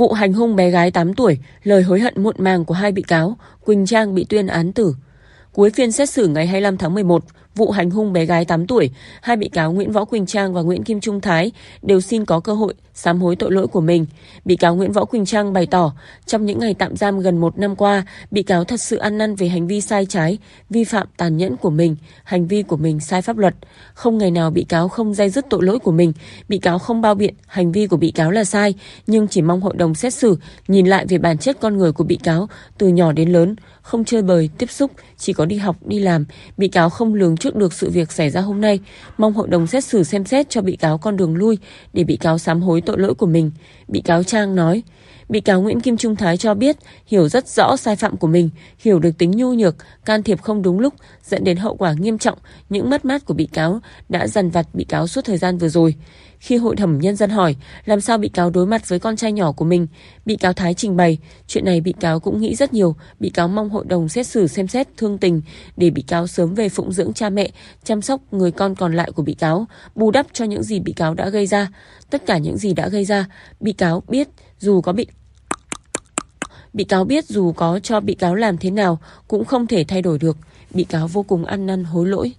Vụ hành hung bé gái 8 tuổi, lời hối hận muộn màng của hai bị cáo, Quỳnh Trang bị tuyên án tử. Cuối phiên xét xử ngày 25 tháng 11, vụ hành hung bé gái 8 tuổi, hai bị cáo Nguyễn Võ Quỳnh Trang và Nguyễn Kim Trung Thái đều xin có cơ hội sám hối tội lỗi của mình. Bị cáo Nguyễn Võ Quỳnh Trang bày tỏ, trong những ngày tạm giam gần một năm qua, bị cáo thật sự ăn năn về hành vi sai trái, vi phạm tàn nhẫn của mình, hành vi của mình sai pháp luật. Không ngày nào bị cáo không dây dứt tội lỗi của mình, bị cáo không bao biện, hành vi của bị cáo là sai, nhưng chỉ mong hội đồng xét xử nhìn lại về bản chất con người của bị cáo từ nhỏ đến lớn, không chơi bời, tiếp xúc, chỉ có đi học, đi làm, bị cáo không lường trước được sự việc xảy ra hôm nay, mong hội đồng xét xử xem xét cho bị cáo con đường lui để bị cáo sám hối tội lỗi của mình. Bị cáo Trang nói, bị cáo Nguyễn Kim Trung Thái cho biết hiểu rất rõ sai phạm của mình, hiểu được tính nhu nhược, can thiệp không đúng lúc, dẫn đến hậu quả nghiêm trọng, những mất mát của bị cáo đã dằn vặt bị cáo suốt thời gian vừa rồi. Khi hội thẩm nhân dân hỏi làm sao bị cáo đối mặt với con trai nhỏ của mình, bị cáo Thái trình bày, chuyện này bị cáo cũng nghĩ rất nhiều, bị cáo mong hội đồng xét xử xem xét thương tình để bị cáo sớm về phụng dưỡng cha mẹ, chăm sóc người con còn lại của bị cáo, bù đắp cho những gì bị cáo đã gây ra. Tất cả những gì đã gây ra, bị cáo biết dù có bị Bị cáo biết dù có cho bị cáo làm thế nào cũng không thể thay đổi được, bị cáo vô cùng ăn năn hối lỗi.